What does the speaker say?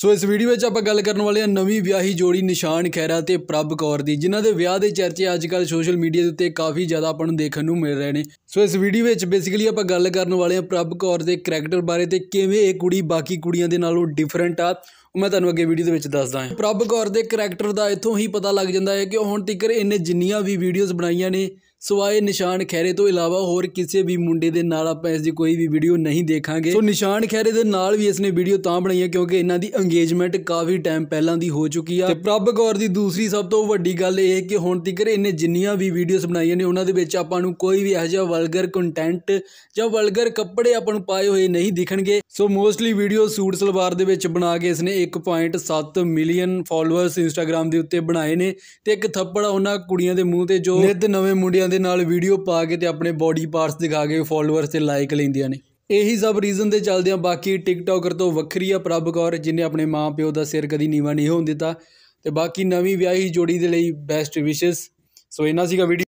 ਸੋ ਇਸ ਵੀਡੀਓ ਵਿੱਚ ਆਪਾਂ ਗੱਲ ਕਰਨ ਵਾਲੇ ਹਾਂ ਨਵੀਂ ਵਿਆਹੀ ਜੋੜੀ ਨਿਸ਼ਾਨ ਖੈਰਾ ਤੇ ਪ੍ਰਭ ਕੌਰ ਦੀ ਜਿਨ੍ਹਾਂ ਦੇ ਵਿਆਹ ਦੇ ਚਰਚੇ ਕੱਲ ਸੋਸ਼ਲ ਮੀਡੀਆ ਦੇ ਉੱਤੇ ਕਾਫੀ ਜ਼ਿਆਦਾ ਆਪਾਂ ਨੂੰ ਦੇਖਣ ਨੂੰ ਮਿਲ ਰਹੇ ਨੇ ਸੋ ਇਸ ਵੀਡੀਓ ਵਿੱਚ ਬੇਸਿਕਲੀ ਆਪਾਂ ਗੱਲ ਕਰਨ ਵਾਲੇ ਹਾਂ ਪ੍ਰਭ ਕੌਰ ਦੇ ਕੈਰੈਕਟਰ ਬਾਰੇ ਤੇ ਕਿਵੇਂ ਇਹ ਕੁੜੀ ਬਾਕੀ ਕੁੜੀਆਂ ਦੇ ਨਾਲੋਂ ਡਿਫਰੈਂਟ ਆ ਉਹ ਮੈਂ ਤੁਹਾਨੂੰ ਅੱਗੇ ਵੀਡੀਓ ਦੇ ਵਿੱਚ ਦੱਸਦਾ ਹਾਂ ਪ੍ਰਭ ਕੌਰ ਦੇ ਕੈਰੈਕਟਰ ਦਾ ਇੱਥੋਂ ਹੀ ਪਤਾ ਲੱਗ ਜਾਂਦਾ ਹੈ ਕਿ ਹੁਣ ਤੱਕ ਇਹਨੇ ਜਿੰਨੀਆਂ ਵੀ ਵੀਡੀਓਜ਼ ਬਣਾਈਆਂ ਨੇ ਸਵਾਏ ਨਿਸ਼ਾਨ ਖੈਰੇ ਤੋਂ ਇਲਾਵਾ ਹੋਰ ਕਿਸੇ ਵੀ ਮੁੰਡੇ ਦੇ ਨਾਲ ਆਪਾਂ ਇਸ ਦੀ ਕੋਈ ਵੀ ਵੀਡੀਓ ਨਹੀਂ ਦੇਖਾਂਗੇ ਸੋ ਨਿਸ਼ਾਨ ਖੈਰੇ ਦੇ ਨਾਲ ਵੀ ਇਸ ਨੇ ਵੀਡੀਓ ਤਾਂ ਬਣਾਈ ਹੈ ਕਿਉਂਕਿ ਇਹਨਾਂ ਦੀ ਇੰਗੇਜਮੈਂਟ ਕਾਫੀ ਟਾਈਮ ਪਹਿਲਾਂ ਦੀ ਹੋ ਚੁੱਕੀ ਆ ਤੇ ਪ੍ਰਭ ਗੌਰ ਦੀ ਦੂਸਰੀ ਸਭ ਤੋਂ ਵੱਡੀ ਗੱਲ ਇਹ ਕਿ ਹੁਣ ਤੱਕ ਇਹਨੇ ਜਿੰਨੀਆਂ ਵੀ ਵੀਡੀਓਜ਼ ਬਣਾਈਆਂ ਨੇ ਉਹਨਾਂ ਦੇ ਵਿੱਚ ਆਪਾਂ ਨੂੰ ਕੋਈ ਵੀ ਇਹੋ ਜਿਹਾ ਵਲਗਰ ਕੰਟੈਂਟ ਜਾਂ ਵਲਗਰ ਕੱਪੜੇ ਆਪਾਂ ਨੂੰ ਪਾਏ ਹੋਏ ਨਹੀਂ ਦਿਖਣਗੇ so mostly video suit salwar ਦੇ ਵਿੱਚ ਬਣਾ ਕੇ ਇਸਨੇ 1.7 ਮਿਲੀਅਨ ਫਾਲੋਅਰਸ ਇੰਸਟਾਗ੍ਰam ਦੇ ਉੱਤੇ ਬਣਾਏ ਨੇ ਤੇ ਇੱਕ ਥੱਪੜ ਉਹਨਾਂ ਕੁੜੀਆਂ ਦੇ ਮੂੰਹ ਤੇ ਜੋ ਨਿੱਤ ਨਵੇਂ ਮੁੰਡਿਆਂ ਦੇ ਨਾਲ ਵੀਡੀਓ ਪਾ ਕੇ ਤੇ ਆਪਣੇ ਬਾਡੀ ਪਾਰਟਸ ਦਿਖਾ ਕੇ ਫੋਲੋਅਰਸ ਤੇ ਲਾਈਕ ਲੈਂਦੀਆਂ ਨੇ ਇਹੀ ਸਭ ਰੀਜ਼ਨ ਦੇ ਚੱਲਦਿਆਂ ਬਾਕੀ ਟਿਕਟੌਕਰ ਤੋਂ ਵੱਖਰੀ ਆ ਪ੍ਰਭ ਕੌਰ ਜਿਨੇ ਆਪਣੇ ਮਾਂ ਪਿਓ ਦਾ ਸਿਰ ਕਦੀ ਨੀਵਾ ਨਹੀਂ ਹੋਣ ਦਿੱਤਾ ਤੇ ਬਾਕੀ ਨਵੀਂ ਵਿਆਹੀ ਜੋੜੀ ਦੇ ਲਈ ਬੈਸਟ ਵਿਸ਼ੇਸ ਸੋ ਇਹਨਾਂ ਸੀਗਾ ਵੀਡੀਓ